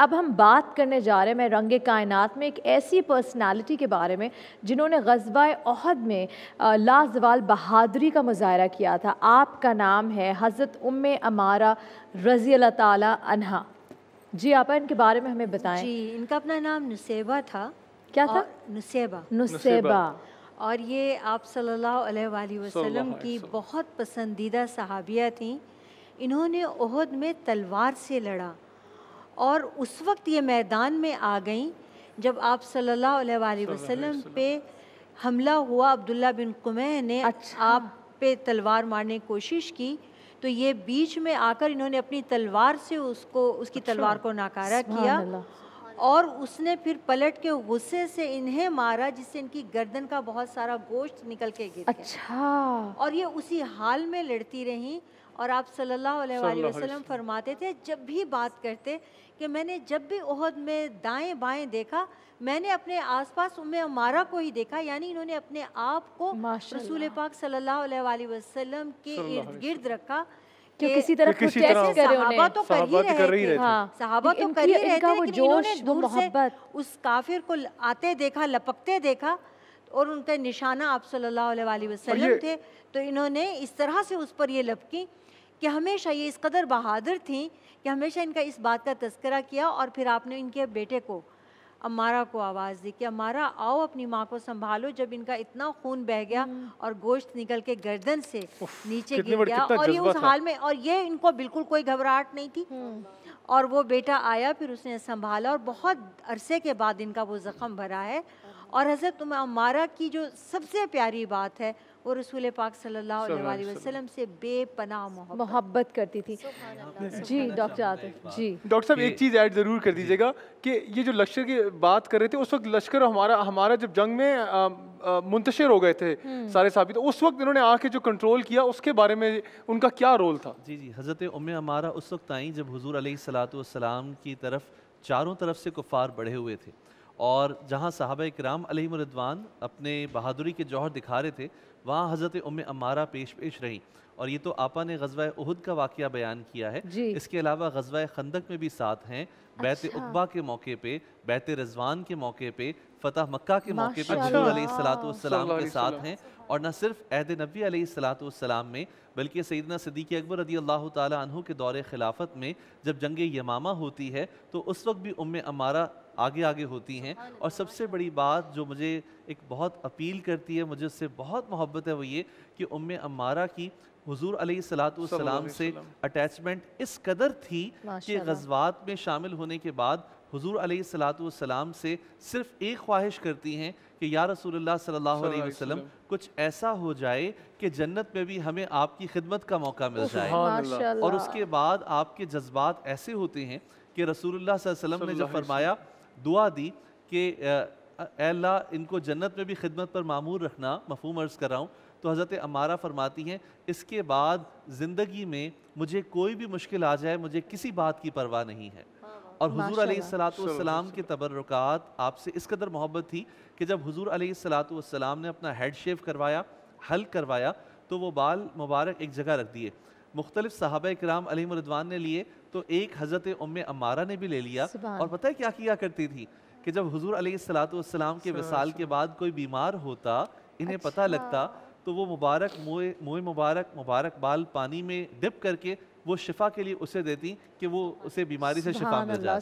अब हम बात करने जा रहे हैं रंग कायनात में एक ऐसी पर्सनालिटी के बारे में जिन्होंने गजबा अहद में लाजवाल बहादुरी का मुजाहरा किया था आपका नाम है हज़रत उम अमारा रज़ी अल्लाह तहा जी आप इनके बारे में हमें बताएं जी इनका अपना नाम नुसेबा था क्या था नुसेबा नुसेबा और ये आप सल्ला वसलम की बहुत पसंदीदा सहाबिया थी इन्होंने उहद में तलवार से लड़ा और उस वक्त ये मैदान में आ गई जब आप सल्लल्लाहु अलैहि वसल्लम पे हमला हुआ अब्दुल्ला बिन कुमह ने अच्छा। आप पे तलवार मारने की कोशिश की तो ये बीच में आकर इन्होंने अपनी तलवार से उसको उसकी अच्छा। तलवार को नाकारा किया और उसने फिर पलट के गुस्से से इन्हें मारा जिससे इनकी गर्दन का बहुत सारा गोश्त निकल के गिर अच्छा और ये उसी हाल में लड़ती रहीं और आप सल्लल्लाहु अलैहि वसल्लम फरमाते थे जब भी बात करते कि मैंने जब भी उहद में दाएं बाएं देखा मैंने अपने आसपास उम्म अमारा को ही देखा यानी इन्होंने अपने आप को रसूल पाक सल्लल्लाहु अलैहि वसल्लम के इर्द गिर्द रखा कि किसी तरह किसी तो कर तो कर ही तो रहे थे हाँ, तो तो उस काफिर को आते देखा लपकते देखा और उन पर निशाना आप सल्लल्लाहु अलैहि वसल्लम थे तो इन्होंने इस तरह से उस पर ये लपकी कि हमेशा ये इस कदर बहादुर थी कि हमेशा इनका इस बात का तस्करा किया और फिर आपने इनके बेटे को अमारा को आवाज़ दी कि अमारा आओ अपनी माँ को संभालो जब इनका इतना खून बह गया हम्म। और गोश्त निकल के गर्दन से नीचे गिर गया और ये उस हाल में और ये इनको बिल्कुल कोई घबराहट नहीं थी हम्म। और वो बेटा आया फिर उसने संभाला और बहुत अरसे के बाद इनका वो ज़ख़म भरा है और हज़रत हमारा की जो सबसे प्यारी बात है वो रसूल पाक सल्लल्लाहु अलैहि वसल्लम से बेपनाह मोहब्बत मोहब्बत करती थी जी डॉक्टर आते जी डॉक्टर साहब एक चीज़ ऐड ज़रूर कर दीजिएगा कि ये जो लश्कर की बात कर रहे थे उस वक्त लश्कर हमारा हमारा जब जंग में मुंतशर हो गए थे हम्म। सारे साबित तो उस वक्त इन्होंने आके जो कंट्रोल किया उसके बारे में उनका क्या रोल था जी जी हज़रत उम हमारा उस वक्त आई जब हजूर सलात की तरफ चारों तरफ से कुफार बढ़े हुए थे और जहाँ साहब कराम मरदवान अपने बहादुरी के जौहर दिखा रहे थे वहाँ हज़रत उम अमारा पेश पेश रहीं और ये तो आपा ने गजवा उहद का वाक़ बयान किया है इसके अलावा गजवा खंदक में भी साथ हैं बैत अच्छा। उकबा के मौके पे बैत रजवान के मौके पे फतह मक्का के मौके पर सलाम के साथ हैं और न सिर्फ अहद नबी सलाम में बल्कि सैदना सदीक अकबर रदी अल्लाह तहु के दौर खिलाफत में जब जंग यमामा होती है तो उस वक्त भी उम अमारा आगे आगे होती हैं और सबसे बड़ी बात जो मुझे एक बहुत अपील करती है मुझे उससे बहुत मोहब्बत है वो ये कि उम अमारा की हुजूर सलाम से अटैचमेंट इस कदर थी कि गजबात में शामिल होने के बाद हुजूर सलाम से सिर्फ एक ख्वाहिश करती हैं कि या रसूलुल्लाह सल्लल्लाहु अलैहि वसल्लम कुछ ऐसा हो जाए कि जन्नत में भी हमें आपकी खिदमत का मौका मिल जाए और उसके बाद आपके जज्बात ऐसे होते हैं कि रसूलुल्लाह ने जब फरमाया दुआ दी कि अल्लाह इनको जन्नत में भी खिदमत पर मामूर रखना मफहम अर्ज़ कर रहा हूँ तो हज़रत अमारा फरमाती हैं इसके बाद ज़िंदगी में मुझे कोई भी मुश्किल आ जाए मुझे किसी बात की परवाह नहीं है और हजूर सलाम के तबरक़ात आपसे इस कदर मोहब्बत थी कि जब हजूर सलाम ने अपना हेड शेव करवाया हल करवाया तो वो बाल मुबारक एक जगह रख दिए मुख्तलिफ साहब कराम मरदवान ने लिए तो एक हज़रत उम अमारा ने भी ले लिया और पता है क्या किया करती थी कि जब हजूर सलाम के अच्छा, विसाल अच्छा। के बाद कोई बीमार होता इन्हें अच्छा। पता लगता तो वो मुबारक मोए मोए मुबारक मुबारक बाल पानी में डिप करके वो शिफा के लिए उसे देती कि वो उसे बीमारी से शिफा मिल जाए